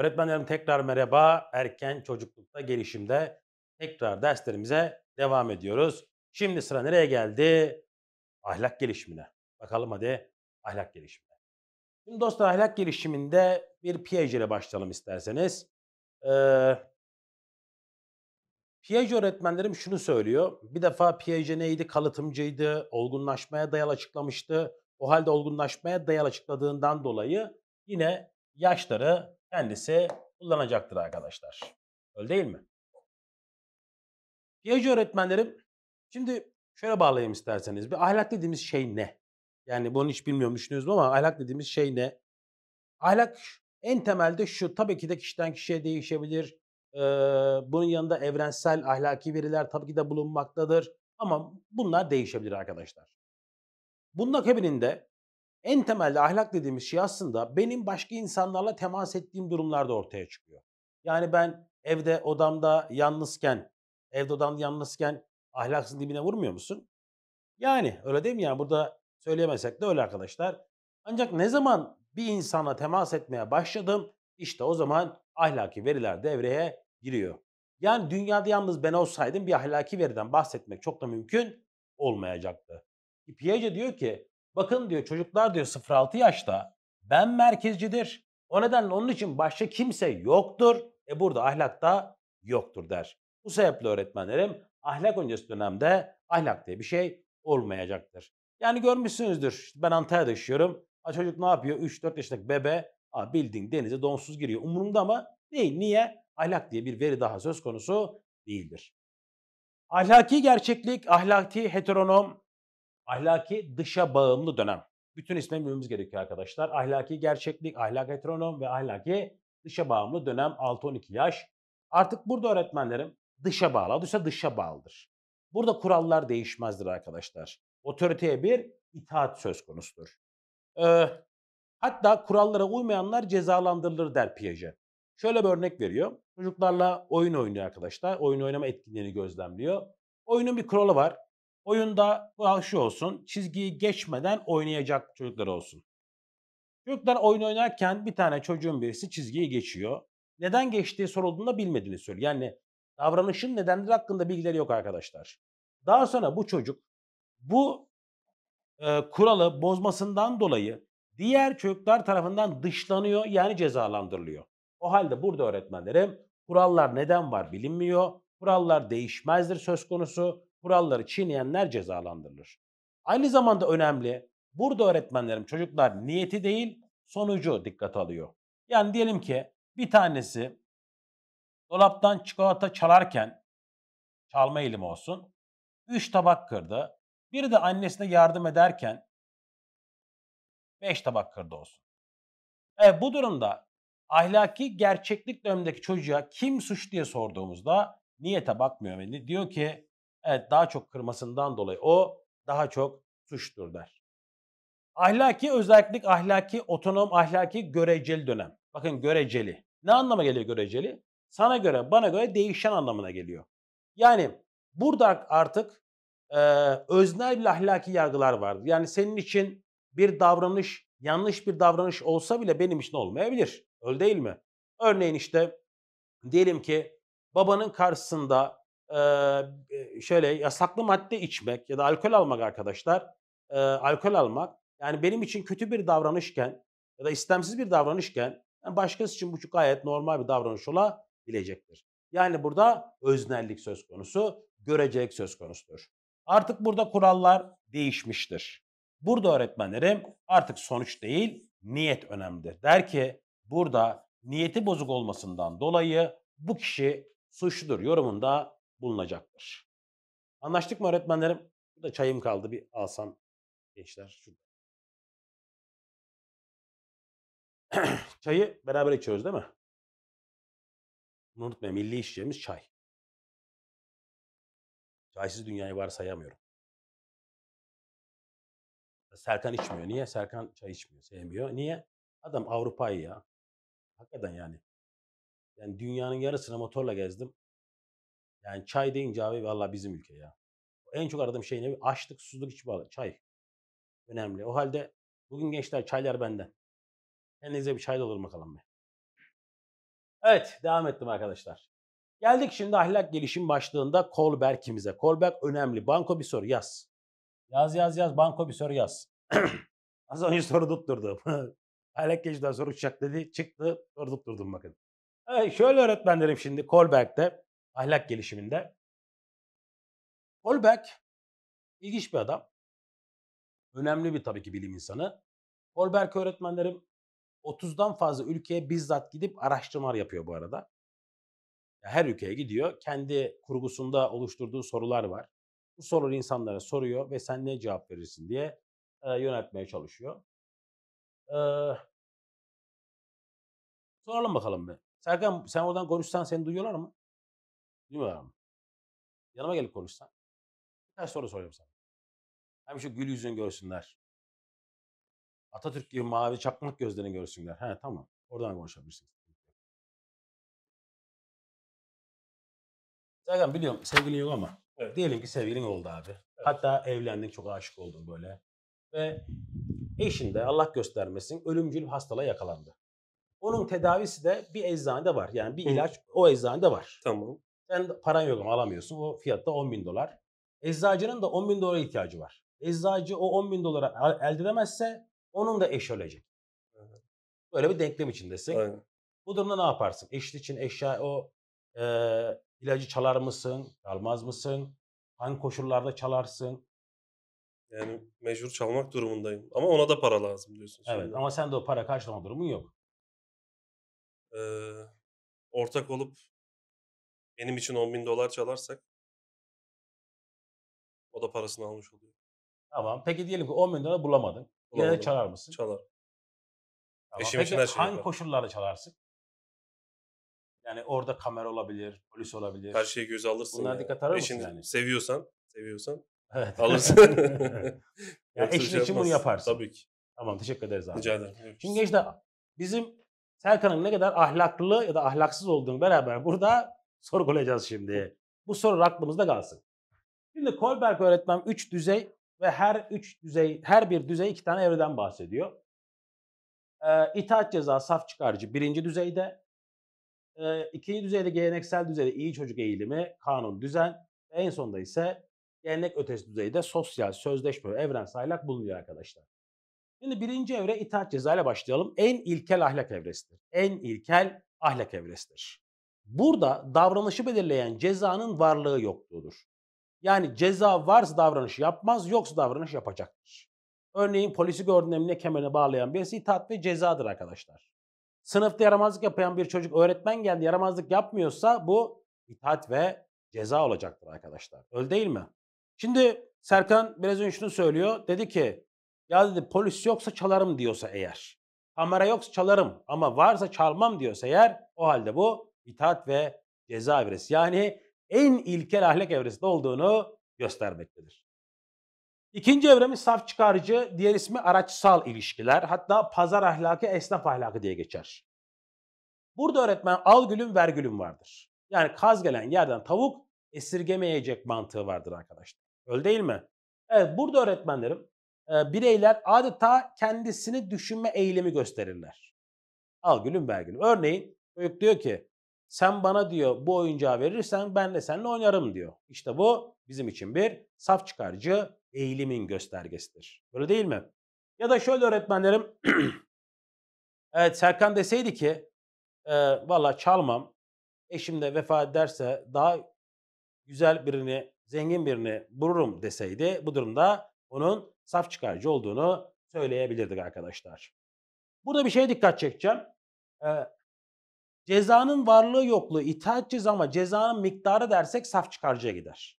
Öğretmenlerim tekrar merhaba. Erken çocuklukta gelişimde tekrar derslerimize devam ediyoruz. Şimdi sıra nereye geldi? Ahlak gelişimine. Bakalım hadi ahlak gelişimine. Şimdi dostlar ahlak gelişiminde bir Piaget ile başlayalım isterseniz. Ee, Piaget öğretmenlerim şunu söylüyor. Bir defa Piaget neydi? Kalıtımcıydı, olgunlaşmaya dayalı açıklamıştı. O halde olgunlaşmaya dayalı açıkladığından dolayı yine yaşları kendisi kullanacaktır arkadaşlar. Öyle değil mi? PhD öğretmenlerim şimdi şöyle bağlayayım isterseniz. Bir ahlak dediğimiz şey ne? Yani bunu hiç bilmiyorum düşünüyoruz ama ahlak dediğimiz şey ne? Ahlak en temelde şu tabii ki de kişiden kişiye değişebilir. Ee, bunun yanında evrensel ahlaki veriler tabii ki de bulunmaktadır. Ama bunlar değişebilir arkadaşlar. Bunun akabininde en temelde ahlak dediğimiz şey aslında benim başka insanlarla temas ettiğim durumlarda ortaya çıkıyor. Yani ben evde odamda yalnızken, evde odamda yalnızken ahlaksın dibine vurmuyor musun? Yani öyle değil mi? Yani burada söyleyemezsek de öyle arkadaşlar. Ancak ne zaman bir insana temas etmeye başladım işte o zaman ahlaki veriler devreye giriyor. Yani dünyada yalnız ben olsaydım bir ahlaki veriden bahsetmek çok da mümkün olmayacaktı. Piaget diyor ki Bakın diyor çocuklar diyor 0-6 yaşta ben merkezcidir. O nedenle onun için başka kimse yoktur. E burada ahlak da yoktur der. Bu sebeple öğretmenlerim ahlak öncesi dönemde ahlak diye bir şey olmayacaktır. Yani görmüşsünüzdür. Ben Antalya'da yaşıyorum. A çocuk ne yapıyor? 3-4 yaşındaki bebe a bildiğin denize donsuz giriyor. Umurumda ama değil. Niye? Ahlak diye bir veri daha söz konusu değildir. Ahlaki gerçeklik, ahlaki heteronom, ahlaki dışa bağımlı dönem. Bütün ismini bilmemiz gerekiyor arkadaşlar. Ahlaki gerçeklik, ahlak heteronom ve ahlaki dışa bağımlı dönem 6-12 yaş. Artık burada öğretmenlerim dışa bağlı. Dışa dışa bağlıdır. Burada kurallar değişmezdir arkadaşlar. Otoriteye bir itaat söz konusudur. Ee, hatta kurallara uymayanlar cezalandırılır der Piaget. Şöyle bir örnek veriyor. Çocuklarla oyun oynuyor arkadaşlar. Oyun oynama etkinliğini gözlemliyor. Oyunun bir kuralı var. Oyunda şu olsun. Çizgiyi geçmeden oynayacak çocuklar olsun. Çocuklar oyun oynarken bir tane çocuğun birisi çizgiyi geçiyor. Neden geçtiği sorulduğunda bilmediğini söylüyor. Yani davranışın nedenleri hakkında bilgileri yok arkadaşlar. Daha sonra bu çocuk bu e, kuralı bozmasından dolayı diğer çocuklar tarafından dışlanıyor yani cezalandırılıyor. O halde burada öğretmenlerim kurallar neden var bilinmiyor. Kurallar değişmezdir söz konusu kuralları çiğneyenler cezalandırılır. Aynı zamanda önemli, burada öğretmenlerim çocuklar niyeti değil sonucu dikkat alıyor. Yani diyelim ki bir tanesi dolaptan çikolata çalarken çalma eğilimi olsun. Üç tabak kırdı. Biri de annesine yardım ederken beş tabak kırdı olsun. E, bu durumda ahlaki gerçeklik dönemindeki çocuğa kim suç diye sorduğumuzda niyete bakmıyor. Yani diyor ki Evet daha çok kırmasından dolayı o daha çok suçtur der. Ahlaki özellik, ahlaki otonom, ahlaki göreceli dönem. Bakın göreceli. Ne anlama geliyor göreceli? Sana göre, bana göre değişen anlamına geliyor. Yani burada artık e, öznel bir ahlaki yargılar vardır. Yani senin için bir davranış yanlış bir davranış olsa bile benim için olmayabilir. Öyle değil mi? Örneğin işte diyelim ki babanın karşısında e, şöyle yasaklı madde içmek ya da alkol almak arkadaşlar, e, alkol almak yani benim için kötü bir davranışken ya da istemsiz bir davranışken yani başkası için bu çok gayet normal bir davranış olabilecektir. Yani burada öznellik söz konusu, görecek söz konusudur. Artık burada kurallar değişmiştir. Burada öğretmenlerim artık sonuç değil, niyet önemlidir. Der ki burada niyeti bozuk olmasından dolayı bu kişi suçludur yorumunda bulunacaktır. Anlaştık mı öğretmenlerim? Burada çayım kaldı bir alsam gençler. Şurada. Çayı beraber içiyoruz değil mi? Bunu unutmayın milli içeceğimiz çay. Çaysız dünyayı varsayamıyorum. Serkan içmiyor. Niye? Serkan çay içmiyor, sevmiyor. Niye? Adam Avrupa'yı ya. Hakikaten yani. Yani dünyanın yarısını motorla gezdim. Yani çay deyince abi valla bizim ülke ya. En çok aradığım şey ne? Açlık, susuzluk hiç bağlı. Çay. Önemli. O halde bugün gençler çaylar benden. Kendinize bir çayla olur bakalım be. Evet devam ettim arkadaşlar. Geldik şimdi ahlak gelişim başlığında Kolberg'imize. Kolberg önemli. Banko bir soru yaz. Yaz yaz yaz banko bir soru yaz. Az önce soru tutturdum. ahlak gelişimden soru uçacak dedi. Çıktı soru tutturdum bakın. Evet, şöyle öğretmenlerim şimdi Kolberg'de ahlak gelişiminde. Holbeck ilginç bir adam. Önemli bir tabii ki bilim insanı. Holbeck öğretmenlerim 30'dan fazla ülkeye bizzat gidip araştırmalar yapıyor bu arada. Her ülkeye gidiyor. Kendi kurgusunda oluşturduğu sorular var. Bu soruları insanlara soruyor ve sen ne cevap verirsin diye e, yönetmeye çalışıyor. E, soralım bakalım bir. Serkan sen oradan konuşsan seni duyuyorlar mı? Bilmiyorum. Yanıma gelip konuşsan. Birkaç soru sorayım sana. Hem şu gül yüzünü görsünler. Atatürk gibi mavi çakmak gözlerini görsünler. He tamam. Oradan konuşabilirsiniz. Zaten biliyorum sevgilin yok ama evet. diyelim ki sevgilin oldu abi. Evet. Hatta evlendin çok aşık oldun böyle. Ve eşin Allah göstermesin ölümcül hastalığa yakalandı. Onun tedavisi de bir eczanede var. Yani bir ilaç o eczanede var. Tamam. Sen paran yok alamıyorsun. O fiyatta 10 bin dolar. Eczacının da 10 bin dolara ihtiyacı var. Eczacı o 10 bin dolara elde edemezse onun da eşi ölecek. Böyle bir denklem içindesin. Aynen. Bu durumda ne yaparsın? Eşit için eşya o e, ilacı çalar mısın? Almaz mısın? Hangi koşullarda çalarsın? Yani mecbur çalmak durumundayım. Ama ona da para lazım diyorsun. Evet şimdi. ama sen de o para karşılama durumun yok. Ee, ortak olup benim için 10 bin dolar çalarsak o da parasını almış oluyor. Tamam. Peki diyelim ki 10 bin dolar bulamadın. Yine de çalar mısın? Çalar. Tamam. Eşim için her şeyi hangi koşullarda çalarsın? Yani orada kamera olabilir, polis olabilir. Her şeyi göz alırsın. Bunlara ya. dikkat alır mısın yani? seviyorsan, seviyorsan Evet. alırsın. yani eşin şey için bunu yaparsın. Tabii ki. Tamam teşekkür ederiz abi. Rica ederim. Çünkü işte bizim Serkan'ın ne kadar ahlaklı ya da ahlaksız olduğunu beraber burada soru koyacağız şimdi. Bu soru aklımızda kalsın. Şimdi Kohlberg öğretmen 3 düzey ve her 3 düzey, her bir düzey 2 tane evreden bahsediyor. Ee, itaat ceza saf çıkarıcı. birinci düzeyde. Ee, ikinci düzeyde geleneksel düzeyde iyi çocuk eğilimi, kanun, düzen. En sonunda ise gelenek ötesi düzeyde sosyal, sözleşme, evrensel ahlak bulunuyor arkadaşlar. Şimdi birinci evre itaat ceza ile başlayalım. En ilkel ahlak evresidir. En ilkel ahlak evresidir. Burada davranışı belirleyen cezanın varlığı yokluğudur. Yani ceza varsa davranış yapmaz, yoksa davranış yapacaktır. Örneğin polisi gördüğün emniyet kemerine bağlayan birisi itaat ve cezadır arkadaşlar. Sınıfta yaramazlık yapan bir çocuk öğretmen geldi yaramazlık yapmıyorsa bu itaat ve ceza olacaktır arkadaşlar. Öyle değil mi? Şimdi Serkan biraz önce şunu söylüyor. Dedi ki ya dedi polis yoksa çalarım diyorsa eğer. Kamera yoksa çalarım ama varsa çalmam diyorsa eğer o halde bu itaat ve ceza evresi yani en ilkel ahlak evresinde olduğunu göstermektedir. İkinci evremiz saf çıkarıcı diğer ismi araçsal ilişkiler, hatta pazar ahlakı, esnaf ahlakı diye geçer. Burada öğretmen al gülüm ver gülüm vardır. Yani kaz gelen yerden tavuk esirgemeyecek mantığı vardır arkadaşlar. Öyle değil mi? Evet burada öğretmenlerim e, bireyler adeta kendisini düşünme eğilimi gösterirler. Al gülüm ver gülüm. Örneğin çocuk diyor ki sen bana diyor bu oyuncağı verirsen ben de seninle oynarım diyor. İşte bu bizim için bir saf çıkarcı eğilimin göstergesidir. Öyle değil mi? Ya da şöyle öğretmenlerim. evet Serkan deseydi ki e, valla çalmam. Eşim de vefa ederse daha güzel birini, zengin birini bulurum deseydi bu durumda onun saf çıkarcı olduğunu söyleyebilirdik arkadaşlar. Burada bir şeye dikkat çekeceğim. Cezanın varlığı yokluğu itaatçiz ama cezanın miktarı dersek saf çıkarcıya gider.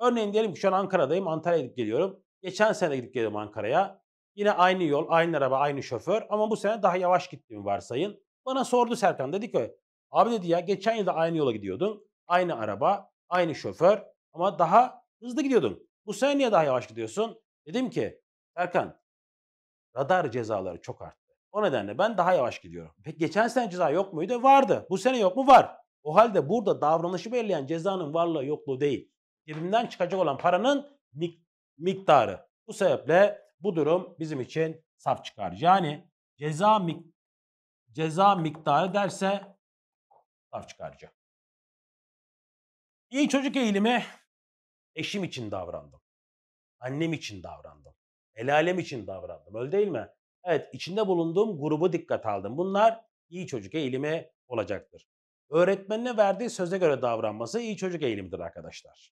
Örneğin diyelim ki şu an Ankara'dayım, Antalya'ya gidip geliyorum. Geçen sene gidip geliyorum Ankara'ya. Yine aynı yol, aynı araba, aynı şoför ama bu sene daha yavaş gittiğimi varsayın. Bana sordu Serkan dedi ki abi dedi ya geçen yıl da aynı yola gidiyordun. Aynı araba, aynı şoför ama daha hızlı gidiyordun. Bu sene niye daha yavaş gidiyorsun? Dedim ki Serkan radar cezaları çok arttı. O nedenle ben daha yavaş gidiyorum. Peki geçen sene ceza yok muydu? E, vardı. Bu sene yok mu? Var. O halde burada davranışı belirleyen cezanın varlığı yokluğu değil. Cebimden çıkacak olan paranın mik miktarı. Bu sebeple bu durum bizim için saf çıkar. Yani ceza mik ceza miktarı derse saf çıkaracak. İyi çocuk eğilimi eşim için davrandım. Annem için davrandım. El alem için davrandım. Öyle değil mi? Evet içinde bulunduğum grubu dikkat aldım. Bunlar iyi çocuk eğilimi olacaktır. Öğretmenine verdiği söze göre davranması iyi çocuk eğilimidir arkadaşlar.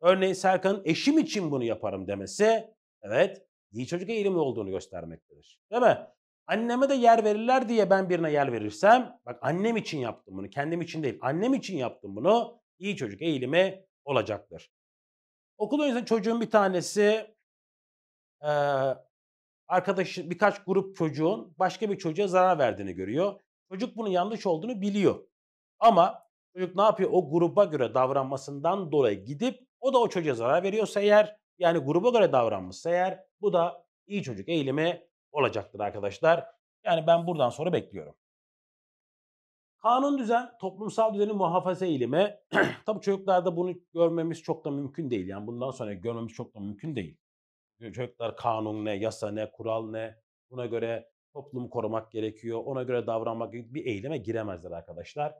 Örneğin Serkan'ın eşim için bunu yaparım demesi evet iyi çocuk eğilimi olduğunu göstermektedir. Değil mi? Anneme de yer verirler diye ben birine yer verirsem bak annem için yaptım bunu kendim için değil annem için yaptım bunu iyi çocuk eğilimi olacaktır. Okul öncesinde çocuğun bir tanesi arkadaşı birkaç grup çocuğun başka bir çocuğa zarar verdiğini görüyor. Çocuk bunun yanlış olduğunu biliyor. Ama çocuk ne yapıyor? O gruba göre davranmasından dolayı gidip o da o çocuğa zarar veriyorsa eğer yani gruba göre davranmışsa eğer bu da iyi çocuk eğilimi olacaktır arkadaşlar. Yani ben buradan sonra bekliyorum. Kanun düzen, toplumsal düzeni muhafaza eğilimi. Tabii çocuklarda bunu görmemiz çok da mümkün değil. Yani bundan sonra görmemiz çok da mümkün değil. Gökler kanun ne, yasa ne, kural ne? Buna göre toplumu korumak gerekiyor. Ona göre davranmak bir eyleme giremezler arkadaşlar.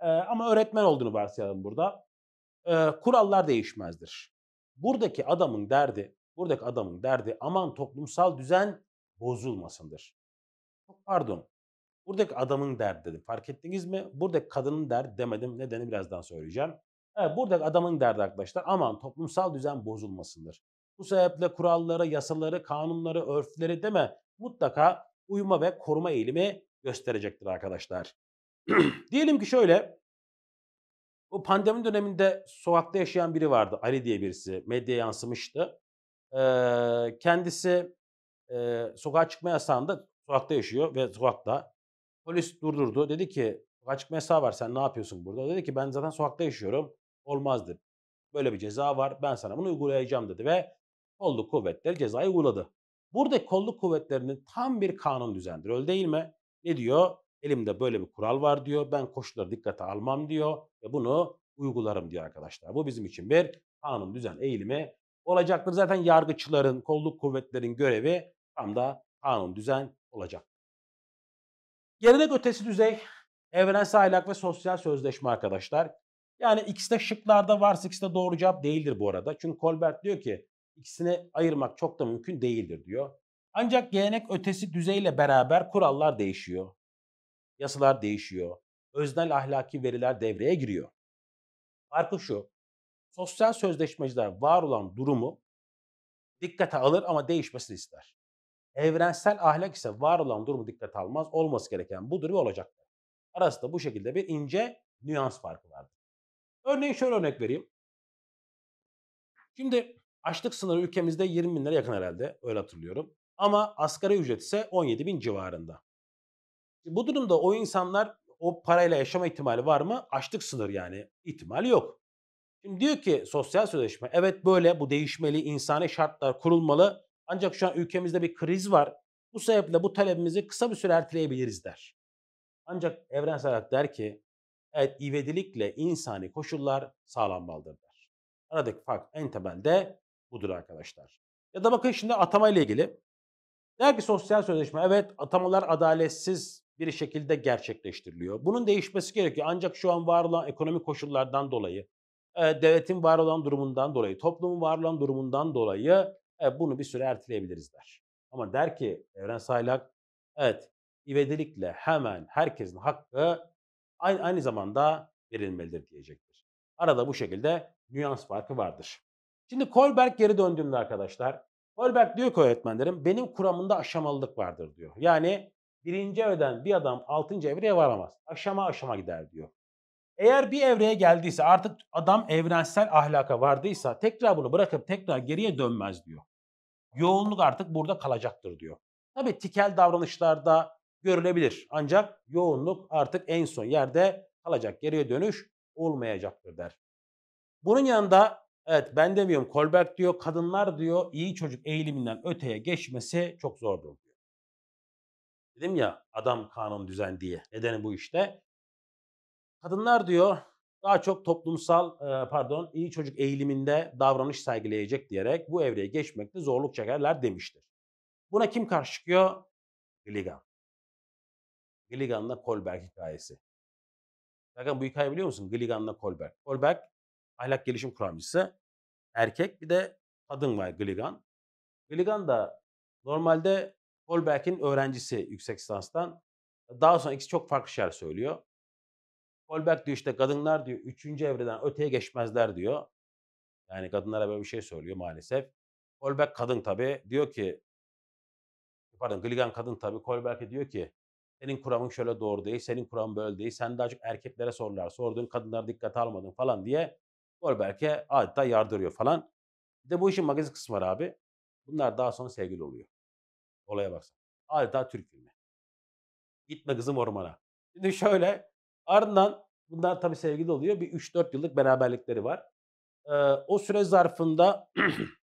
Ee, ama öğretmen olduğunu varsayalım burada. Ee, kurallar değişmezdir. Buradaki adamın derdi, buradaki adamın derdi aman toplumsal düzen bozulmasındır. pardon. Buradaki adamın derdi dedim. Fark ettiniz mi? Buradaki kadının derdi demedim. Nedeni birazdan söyleyeceğim. Evet, buradaki adamın derdi arkadaşlar aman toplumsal düzen bozulmasındır. Bu sebeple kurallara, yasaları, kanunları, örfleri deme mutlaka uyma ve koruma eğilimi gösterecektir arkadaşlar. Diyelim ki şöyle, bu pandemi döneminde sokakta yaşayan biri vardı. Ali diye birisi. Medyaya yansımıştı. Ee, kendisi e, sokağa çıkma yasağında sokakta yaşıyor ve sokakta. Polis durdurdu. Dedi ki sokağa çıkma yasağı var sen ne yapıyorsun burada? Dedi ki ben zaten sokakta yaşıyorum. Olmaz Böyle bir ceza var ben sana bunu uygulayacağım dedi ve kolluk kuvvetleri cezayı uyguladı. Burada kolluk kuvvetlerinin tam bir kanun düzendir. Öyle değil mi? Ne diyor? Elimde böyle bir kural var diyor. Ben koşulları dikkate almam diyor ve bunu uygularım diyor arkadaşlar. Bu bizim için bir kanun düzen eğilimi olacaktır. Zaten yargıçların, kolluk kuvvetlerin görevi tam da kanun düzen olacak. Gerinek ötesi düzey evrensel ahlak ve sosyal sözleşme arkadaşlar. Yani ikisi de şıklarda varsa ikisi de doğru cevap değildir bu arada. Çünkü Colbert diyor ki ikisine ayırmak çok da mümkün değildir diyor. Ancak gelenek ötesi düzeyle beraber kurallar değişiyor. Yasalar değişiyor. Öznel ahlaki veriler devreye giriyor. Farkı şu. Sosyal sözleşmeciler var olan durumu dikkate alır ama değişmesini ister. Evrensel ahlak ise var olan durumu dikkate almaz. Olması gereken budur ve olacaktır. Arasında bu şekilde bir ince nüans farkı vardır. Örneğin şöyle örnek vereyim. Şimdi Açlık sınırı ülkemizde 20 binlere yakın herhalde öyle hatırlıyorum. Ama asgari ücret ise 17 bin civarında. E, bu durumda o insanlar o parayla yaşama ihtimali var mı? Açlık sınır yani ihtimal yok. Şimdi diyor ki sosyal sözleşme evet böyle bu değişmeli insani şartlar kurulmalı ancak şu an ülkemizde bir kriz var. Bu sebeple bu talebimizi kısa bir süre erteleyebiliriz der. Ancak evrensel hak der ki evet ivedilikle insani koşullar sağlanmalıdır der. Aradaki fark en temelde budur arkadaşlar. Ya da bakın şimdi atama ile ilgili. Der ki sosyal sözleşme evet atamalar adaletsiz bir şekilde gerçekleştiriliyor. Bunun değişmesi gerekiyor ancak şu an var olan ekonomik koşullardan dolayı, e, devletin var olan durumundan dolayı, toplumun var olan durumundan dolayı e, bunu bir süre erteleyebiliriz der. Ama der ki Evren Saylak evet ivedilikle hemen herkesin hakkı aynı, aynı zamanda verilmelidir diyecektir. Arada bu şekilde nüans farkı vardır. Şimdi Kolberg geri döndüğünde arkadaşlar Kolberg diyor ki öğretmenlerim benim kuramında aşamalılık vardır diyor. Yani birinci evreden bir adam altıncı evreye varamaz. Aşama aşama gider diyor. Eğer bir evreye geldiyse artık adam evrensel ahlaka vardıysa tekrar bunu bırakıp tekrar geriye dönmez diyor. Yoğunluk artık burada kalacaktır diyor. Tabi tikel davranışlarda görülebilir ancak yoğunluk artık en son yerde kalacak geriye dönüş olmayacaktır der. Bunun yanında Evet ben demiyorum. Colbert diyor kadınlar diyor iyi çocuk eğiliminden öteye geçmesi çok zordur diyor. Dedim ya adam kanun düzen diye. Nedeni bu işte. Kadınlar diyor daha çok toplumsal e, pardon iyi çocuk eğiliminde davranış sergileyecek diyerek bu evreye geçmekte zorluk çekerler demiştir. Buna kim karşı çıkıyor? Gligan. Gligan'la Kolberg hikayesi. Zaten bu hikayeyi biliyor musun? Gilligan'la Colbert. Colbert ahlak gelişim kuramcısı erkek bir de kadın var Gligan. Gligan da normalde Holberg'in öğrencisi yüksek lisanstan. Daha sonra ikisi çok farklı şeyler söylüyor. Holberg diyor işte kadınlar diyor üçüncü evreden öteye geçmezler diyor. Yani kadınlara böyle bir şey söylüyor maalesef. Holberg kadın tabi diyor ki pardon Gligan kadın tabi Holberg'e diyor ki senin kuramın şöyle doğru değil, senin kuramın böyle değil, sen daha çok erkeklere sorular sordun, kadınlar dikkate almadın falan diye Norberg'e adeta yardırıyor falan. Bir de bu işin magazin kısmı var abi. Bunlar daha sonra sevgili oluyor. Olaya baksan. Adeta Türk filmi. Gitme kızım ormana. Şimdi şöyle ardından bunlar tabii sevgili oluyor. Bir 3-4 yıllık beraberlikleri var. Ee, o süre zarfında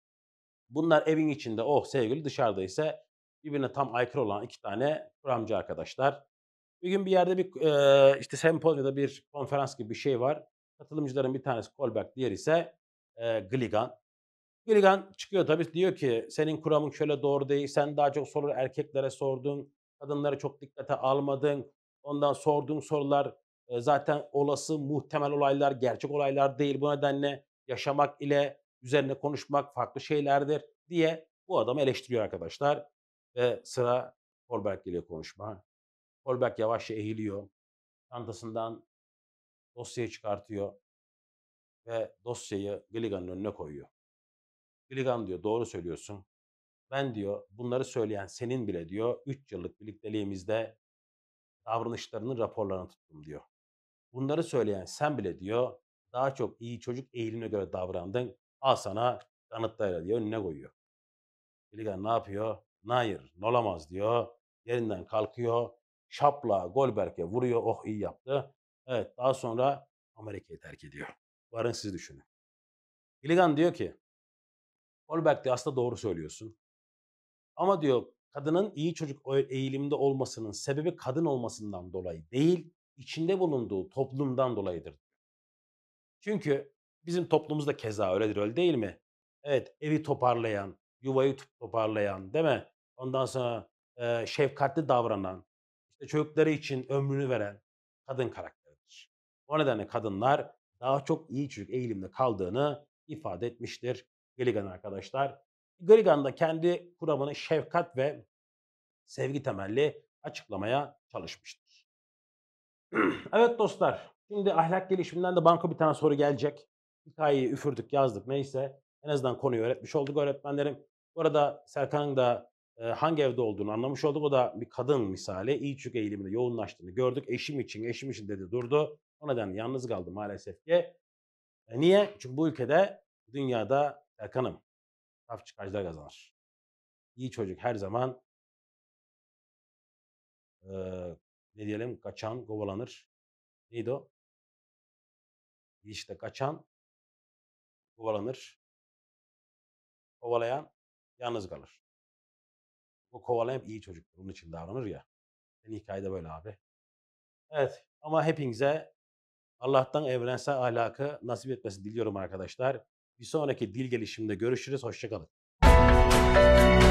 bunlar evin içinde oh sevgili dışarıda ise birbirine tam aykırı olan iki tane kuramcı arkadaşlar. Bir gün bir yerde bir e, işte sempozyumda bir konferans gibi bir şey var. Katılımcıların bir tanesi Kolberg, diğer ise e, Gligan. Gligan çıkıyor tabii diyor ki senin kuramın şöyle doğru değil. Sen daha çok soruları erkeklere sordun. Kadınları çok dikkate almadın. Ondan sorduğun sorular e, zaten olası muhtemel olaylar, gerçek olaylar değil. Bu nedenle yaşamak ile üzerine konuşmak farklı şeylerdir diye bu adamı eleştiriyor arkadaşlar. Ve sıra Kolberg geliyor konuşma. Kolberg yavaşça eğiliyor. Çantasından dosyayı çıkartıyor ve dosyayı Gilligan'ın önüne koyuyor. Gligan diyor doğru söylüyorsun. Ben diyor bunları söyleyen senin bile diyor 3 yıllık birlikteliğimizde davranışlarının raporlarını tuttum diyor. Bunları söyleyen sen bile diyor daha çok iyi çocuk eğilimine göre davrandın. Al sana kanıtlarıyla diyor önüne koyuyor. Gligan ne yapıyor? Hayır, olamaz diyor. Yerinden kalkıyor. Şapla Golberg'e vuruyor. Oh iyi yaptı. Evet daha sonra Amerika'yı terk ediyor. Varın siz düşünün. Gilligan diyor ki Holberg diyor aslında doğru söylüyorsun. Ama diyor kadının iyi çocuk eğilimde olmasının sebebi kadın olmasından dolayı değil, içinde bulunduğu toplumdan dolayıdır. Çünkü bizim toplumumuzda keza öyledir öyle değil mi? Evet evi toparlayan, yuvayı toparlayan değil mi? Ondan sonra e, şefkatli davranan, işte çocukları için ömrünü veren kadın karakter. O nedenle hani, kadınlar daha çok iyi çocuk eğilimde kaldığını ifade etmiştir Gilligan arkadaşlar. Gilligan da kendi kuramını şefkat ve sevgi temelli açıklamaya çalışmıştır. evet dostlar, şimdi ahlak gelişiminden de banka bir tane soru gelecek. Hikayeyi üfürdük, yazdık neyse. En azından konuyu öğretmiş olduk öğretmenlerim. Bu arada Serkan'ın da e, hangi evde olduğunu anlamış olduk. O da bir kadın misali. İyi çocuk eğiliminde yoğunlaştığını gördük. Eşim için, eşim için dedi durdu. O nedenle yalnız kaldı maalesef ki. E niye? Çünkü bu ülkede dünyada Erkan'ım laf çıkarcılar kazanır. İyi çocuk her zaman e, ne diyelim kaçan kovalanır. Neydi o? İşte kaçan kovalanır. Kovalayan yalnız kalır. Bu kovalayan iyi çocuktur. Onun için davranır ya. Senin hikayede böyle abi. Evet ama hepinize Allah'tan evrensel ahlakı nasip etmesi diliyorum arkadaşlar. Bir sonraki dil gelişimde görüşürüz. Hoşçakalın.